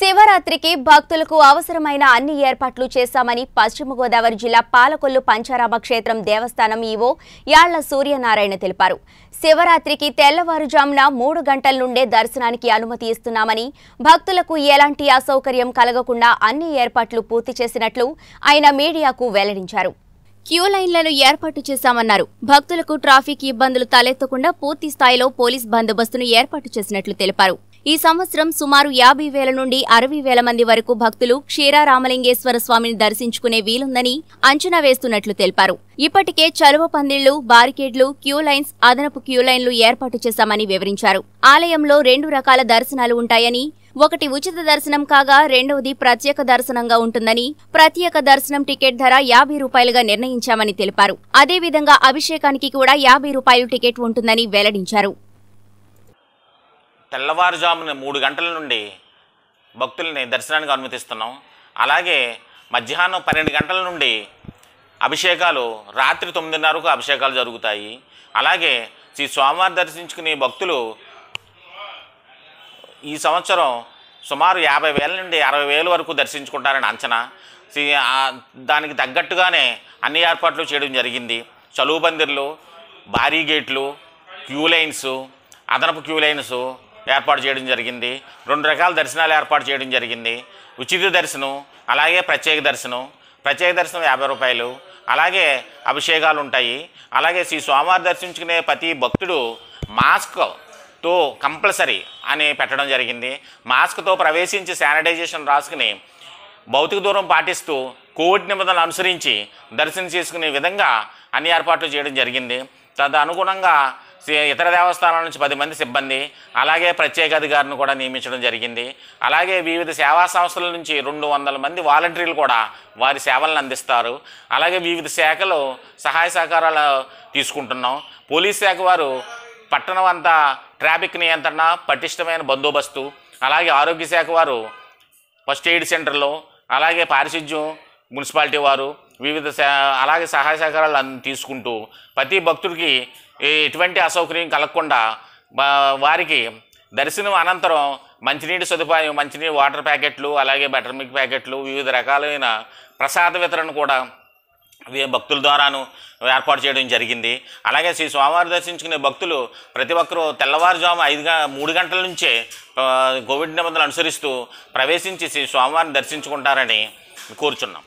శివరాత్రికి భక్తులకు అవసరమైన అన్ని ఏర్పాట్లు చేశామని పశ్చిమ గోదావరి జిల్లా పాలకొల్లు పంచారామ క్షేత్రం దేవస్థానం ఈవో యాళ్ల సూర్యనారాయణ తెలిపారు శివరాత్రికి తెల్లవారుజామున మూడు గంటల నుండే దర్శనానికి అనుమతి ఇస్తున్నామని భక్తులకు ఎలాంటి అసౌకర్యం కలగకుండా అన్ని ఏర్పాట్లు పూర్తి చేసినట్లు ఆయన మీడియాకు వెల్లడించారు క్యూ లైన్లను ఏర్పాటు చేశామన్నారు భక్తులకు ట్రాఫిక్ ఇబ్బందులు తలెత్తకుండా పూర్తి స్థాయిలో పోలీస్ బందోబస్తును ఏర్పాటు చేసినట్లు తెలిపారు ఈ సంవత్సరం సుమారు యాభై వేల నుండి అరవై వేల మంది వరకు భక్తులు క్షీరారామలింగేశ్వర స్వామిని దర్శించుకునే వీలుందని అంచనా వేస్తున్నట్లు తెలిపారు ఇప్పటికే చలువ పందిళ్లు బారికేడ్లు క్యూ లైన్స్ అదనపు క్యూ లైన్లు ఏర్పాటు చేశామని వివరించారు ఆలయంలో రెండు రకాల దర్శనాలు ఉంటాయని ఒకటి ఉచిత దర్శనం కాగా రెండవది ప్రత్యేక దర్శనంగా ఉంటుందని ప్రత్యేక దర్శనం టికెట్ ధర యాభై రూపాయలుగా నిర్ణయించామని తెలిపారు అదేవిధంగా అభిషేకానికి కూడా యాభై రూపాయలు టికెట్ ఉంటుందని వెల్లడించారు తెల్లవారుజామున మూడు గంటల నుండి భక్తుల్ని దర్శనానికి అనుమతిస్తున్నాం అలాగే మధ్యాహ్నం పన్నెండు గంటల నుండి అభిషేకాలు రాత్రి తొమ్మిదిన్నరకు అభిషేకాలు జరుగుతాయి అలాగే శ్రీ స్వామివారి దర్శించుకునే భక్తులు ఈ సంవత్సరం సుమారు యాభై వేల నుండి అరవై వేల వరకు దర్శించుకుంటారని అంచనా శ్రీ దానికి తగ్గట్టుగానే అన్ని ఏర్పాట్లు చేయడం జరిగింది చలువు పందిర్లు భారీ గేట్లు క్యూ లైన్స్ అదనపు క్యూ లైన్స్ ఏర్పాటు చేయడం జరిగింది రెండు రకాల దర్శనాలు ఏర్పాటు చేయడం జరిగింది ఉచిత దర్శనం అలాగే ప్రత్యేక దర్శనం ప్రత్యేక దర్శనం యాభై రూపాయలు అలాగే అభిషేకాలు ఉంటాయి అలాగే శ్రీ స్వామివారి దర్శించుకునే ప్రతి భక్తుడు మాస్క్ తో కంపల్సరీ అని పెట్టడం జరిగింది మాస్క్తో ప్రవేశించి శానిటైజేషన్ రాసుకుని భౌతిక దూరం పాటిస్తూ కోవిడ్ నిబంధనలు అనుసరించి దర్శనం చేసుకునే విధంగా అన్ని ఏర్పాట్లు చేయడం జరిగింది తదనుగుణంగా ఇతర దేవస్థానాల నుంచి పది మంది సిబ్బంది అలాగే ప్రత్యేక అధికారిని కూడా నియమించడం జరిగింది అలాగే వివిధ సేవా సంస్థల నుంచి రెండు వందల మంది వాలంటీర్లు కూడా వారి సేవలను అందిస్తారు అలాగే వివిధ శాఖలు సహాయ సహకారాలు తీసుకుంటున్నాం పోలీస్ శాఖ వారు పట్టణం అంతా ట్రాఫిక్ నియంత్రణ పటిష్టమైన బందోబస్తు అలాగే ఆరోగ్య శాఖ వారు ఫస్ట్ ఎయిడ్ సెంటర్లు అలాగే పారిశుధ్యం మున్సిపాలిటీ వారు వివిధ అలాగే సహాయ సహకారాలు తీసుకుంటూ ప్రతి భక్తుడికి ఎటువంటి అసౌకర్యం కలగకుండా వారికి దర్శనం అనంతరం మంచినీటి సదుపాయం మంచినీటి వాటర్ ప్యాకెట్లు అలాగే బటర్ మిల్క్ ప్యాకెట్లు వివిధ రకాలైన ప్రసాద వితరణ కూడా భక్తుల ద్వారాను ఏర్పాటు చేయడం జరిగింది అలాగే శ్రీ స్వామివారి దర్శించుకునే భక్తులు ప్రతి ఒక్కరూ తెల్లవారుజాము ఐదు మూడు గంటల నుంచే కోవిడ్ నిబంధనలు అనుసరిస్తూ ప్రవేశించి శ్రీ స్వామివారిని దర్శించుకుంటారని కోరుచున్నాం